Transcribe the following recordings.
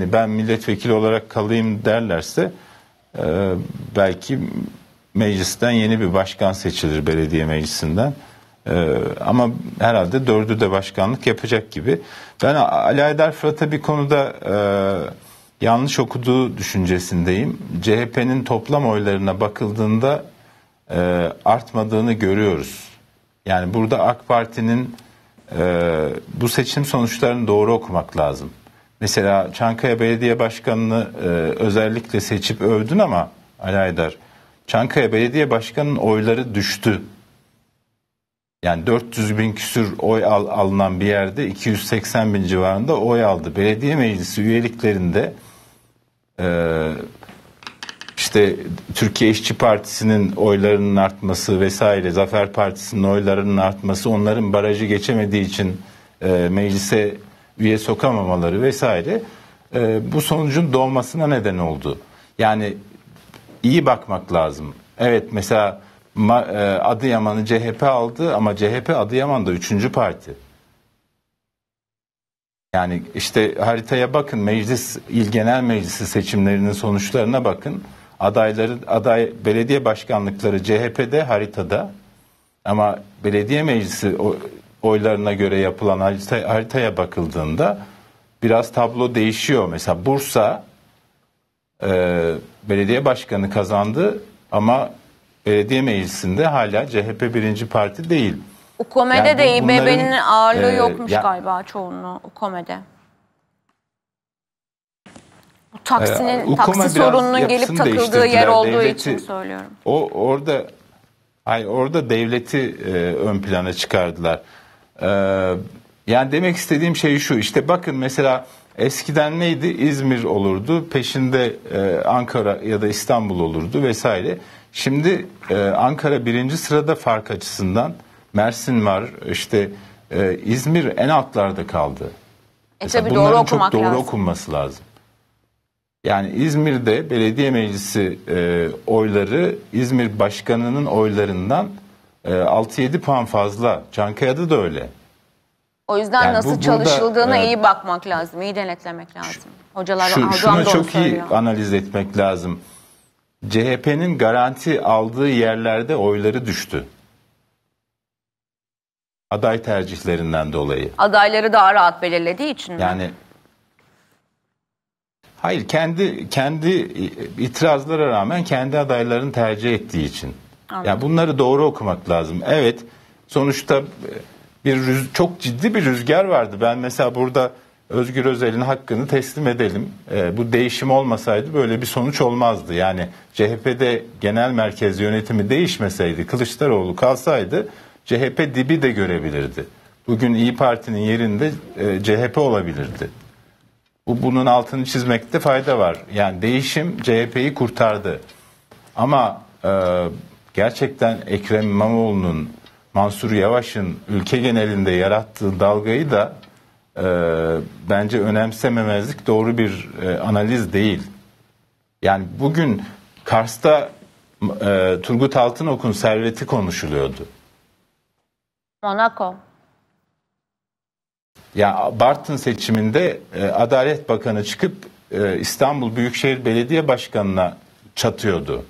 hani ben milletvekili olarak kalayım derlerse e, belki meclisten yeni bir başkan seçilir belediye meclisinden. Ee, ama herhalde dördü de başkanlık yapacak gibi. Ben Ali Aydar Fırat'a bir konuda e, yanlış okuduğu düşüncesindeyim. CHP'nin toplam oylarına bakıldığında e, artmadığını görüyoruz. Yani burada AK Parti'nin e, bu seçim sonuçlarını doğru okumak lazım. Mesela Çankaya Belediye Başkanı'nı e, özellikle seçip övdün ama Alaydar, Çankaya Belediye Başkanı'nın oyları düştü. Yani 400 bin küsür oy al, alınan bir yerde 280 bin civarında oy aldı. Belediye meclisi üyeliklerinde e, işte Türkiye İşçi Partisi'nin oylarının artması vesaire, Zafer Partisi'nin oylarının artması onların barajı geçemediği için e, meclise üye sokamamaları vesaire e, bu sonucun doğmasına neden oldu. Yani iyi bakmak lazım. Evet mesela e, Adıyaman'ı CHP aldı ama CHP Adıyaman'da üçüncü parti. Yani işte haritaya bakın meclis il genel meclisi seçimlerinin sonuçlarına bakın. Adayları aday belediye başkanlıkları CHP'de haritada ama belediye meclisi o oylarına göre yapılan harita, haritaya bakıldığında biraz tablo değişiyor. Mesela Bursa e, belediye başkanı kazandı ama belediye meclisinde hala CHP birinci parti değil. UKOME'de yani de İBB'nin ağırlığı e, yokmuş ya, galiba çoğunluğu UKOME'de. taksinin, e, UKOME taksi sorununun gelip takıldığı yer olduğu devleti, için söylüyorum. O orada ay orada devleti e, ön plana çıkardılar. Ee, yani demek istediğim şey şu işte bakın mesela eskiden neydi İzmir olurdu peşinde e, Ankara ya da İstanbul olurdu vesaire. Şimdi e, Ankara birinci sırada fark açısından Mersin var işte e, İzmir en altlarda kaldı. E tabii doğru bunların çok doğru lazım. okunması lazım. Yani İzmir'de belediye meclisi e, oyları İzmir başkanının oylarından e, ee, 6-7 puan fazla. Çankaya'da da öyle. O yüzden yani nasıl bu, çalışıldığına burada, iyi bakmak lazım. iyi denetlemek lazım. Hocalar şu, hocam şuna çok iyi analiz etmek lazım. CHP'nin garanti aldığı yerlerde oyları düştü. Aday tercihlerinden dolayı. Adayları daha rahat belirlediği için mi? Yani Hayır kendi kendi itirazlara rağmen kendi adaylarını tercih ettiği için. Anladım. Ya bunları doğru okumak lazım. Evet. Sonuçta e, bir rüz çok ciddi bir rüzgar vardı. Ben mesela burada Özgür Özel'in hakkını teslim edelim. E, bu değişim olmasaydı böyle bir sonuç olmazdı. Yani CHP'de genel merkez yönetimi değişmeseydi, Kılıçdaroğlu kalsaydı CHP dibi de görebilirdi. Bugün İyi Parti'nin yerinde e, CHP olabilirdi. Bu bunun altını çizmekte fayda var. Yani değişim CHP'yi kurtardı. Ama e, gerçekten Ekrem İmamoğlu'nun Mansur Yavaş'ın ülke genelinde yarattığı dalgayı da e, bence önemsememezlik doğru bir e, analiz değil. Yani bugün Kars'ta e, Turgut Altınok'un serveti konuşuluyordu. Monaco. Ya Bartın seçiminde e, Adalet Bakanı çıkıp e, İstanbul Büyükşehir Belediye Başkanı'na çatıyordu.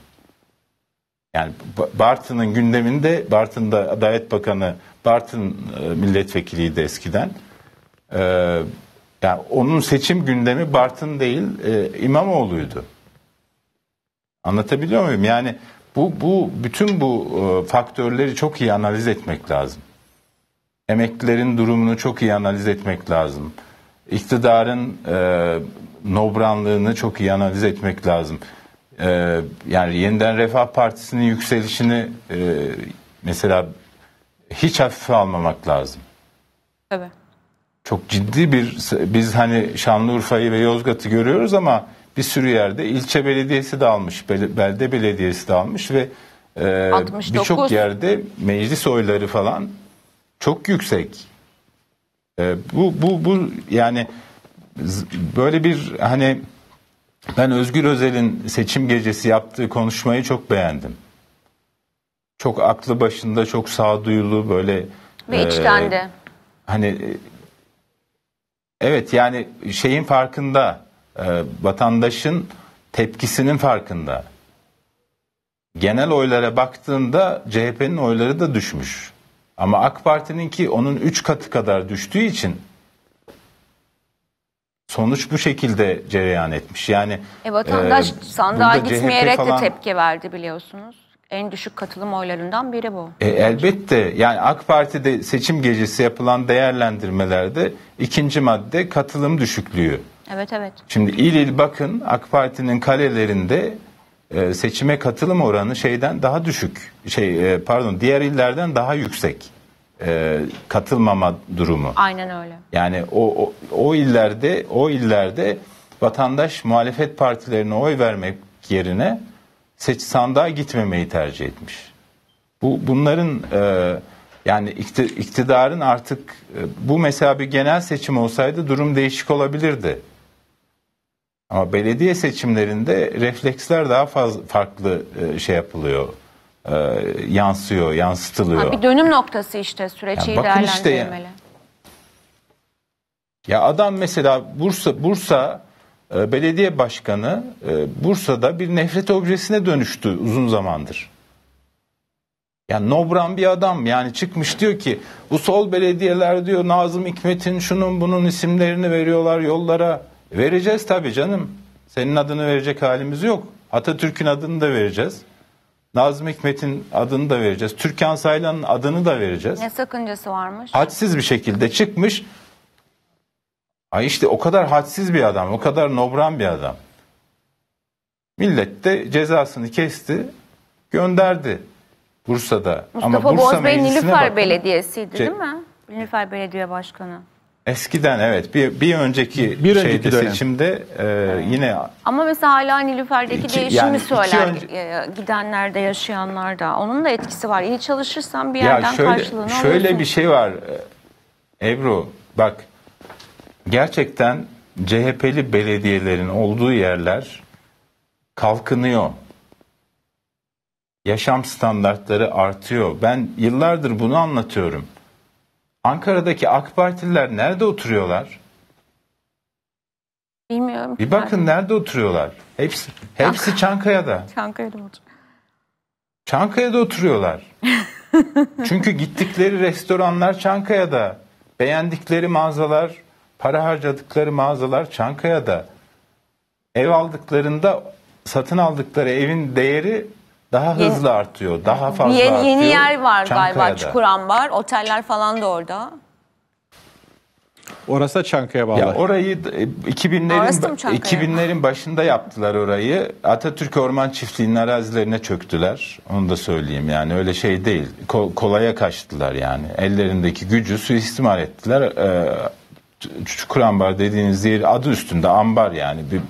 Yani Bartın'ın gündeminde, Bartın'da Adalet Bakanı, Bartın e, milletvekiliydi eskiden. E, yani onun seçim gündemi Bartın değil, e, İmamoğlu'ydu. Anlatabiliyor muyum? Yani bu, bu bütün bu faktörleri çok iyi analiz etmek lazım. Emeklilerin durumunu çok iyi analiz etmek lazım. İktidarın e, nobranlığını çok iyi analiz etmek lazım e, yani yeniden Refah Partisi'nin yükselişini e, mesela hiç hafife almamak lazım. Tabii. Çok ciddi bir biz hani Şanlıurfa'yı ve Yozgat'ı görüyoruz ama bir sürü yerde ilçe belediyesi de almış, belde belediyesi de almış ve e, birçok yerde meclis oyları falan çok yüksek. E, bu bu bu yani böyle bir hani ben Özgür Özel'in seçim gecesi yaptığı konuşmayı çok beğendim. Çok aklı başında, çok sağduyulu böyle ve e, Hani e, evet yani şeyin farkında, e, vatandaşın tepkisinin farkında. Genel oylara baktığında CHP'nin oyları da düşmüş. Ama AK Parti'ninki onun 3 katı kadar düştüğü için sonuç bu şekilde cereyan etmiş. Yani e, vatandaş e, sandığa gitmeyerek falan... de tepki verdi biliyorsunuz. En düşük katılım oylarından biri bu. E, elbette yani AK Parti'de seçim gecesi yapılan değerlendirmelerde ikinci madde katılım düşüklüğü. Evet evet. Şimdi il il bakın AK Parti'nin kalelerinde e, seçime katılım oranı şeyden daha düşük. Şey e, pardon diğer illerden daha yüksek e, katılmama durumu. Aynen öyle. Yani o, o o illerde o illerde vatandaş muhalefet partilerine oy vermek yerine seç sandığa gitmemeyi tercih etmiş. Bu bunların e, yani iktidarın artık e, bu mesela bir genel seçim olsaydı durum değişik olabilirdi. Ama belediye seçimlerinde refleksler daha fazla farklı e, şey yapılıyor e, yansıyor, yansıtılıyor. Ha, bir dönüm noktası işte süreci yani bakın işte ya. ya adam mesela Bursa Bursa e, belediye başkanı e, Bursa'da bir nefret objesine dönüştü uzun zamandır. Yani nobran bir adam yani çıkmış diyor ki bu sol belediyeler diyor Nazım Hikmet'in şunun bunun isimlerini veriyorlar yollara. Vereceğiz tabii canım. Senin adını verecek halimiz yok. Atatürk'ün adını da vereceğiz. Nazım Hikmet'in adını da vereceğiz. Türkan Saylan'ın adını da vereceğiz. Ne sakıncası varmış? Hadsiz bir şekilde çıkmış. Ay işte o kadar hadsiz bir adam, o kadar nobran bir adam. Millet de cezasını kesti, gönderdi Bursa'da. Mustafa Ama Bursa Boz Bey Nilüfer bak, Belediyesi'ydi şey, değil mi? Nilüfer Belediye Başkanı. Eskiden evet bir bir önceki bir şeyde dönem. seçimde e, yine ama mesela hala Nilüfer'deki hani iki, değişimi yani söyler önce, e, gidenlerde yaşayanlarda onun da etkisi var. İyi çalışırsan bir yerden şöyle, karşılığını Şöyle alıyorsun. bir şey var e, Ebru bak gerçekten CHP'li belediyelerin olduğu yerler kalkınıyor. Yaşam standartları artıyor. Ben yıllardır bunu anlatıyorum. Ankara'daki AK Partililer nerede oturuyorlar? Bilmiyorum. Bir bakın nerede, nerede oturuyorlar? Hepsi hepsi Çankaya'da. Çankaya'da oturuyor. Çankaya'da oturuyorlar. Çünkü gittikleri restoranlar Çankaya'da. Beğendikleri mağazalar, para harcadıkları mağazalar Çankaya'da. Ev aldıklarında satın aldıkları evin değeri daha hızlı artıyor, daha fazla yeni, artıyor. Yeni yer var Çankaya'da. galiba, var, oteller falan da orada. Orası da Çankaya bağlı. Ya orayı 2000'lerin e, 2000'lerin başında yaptılar orayı. Atatürk Orman Çiftliği'nin arazilerine çöktüler. Onu da söyleyeyim yani öyle şey değil. Ko- kolaya kaçtılar yani. Ellerindeki gücü suistimal ettiler. Ee, Çukurambar dediğiniz yer adı üstünde ambar yani bir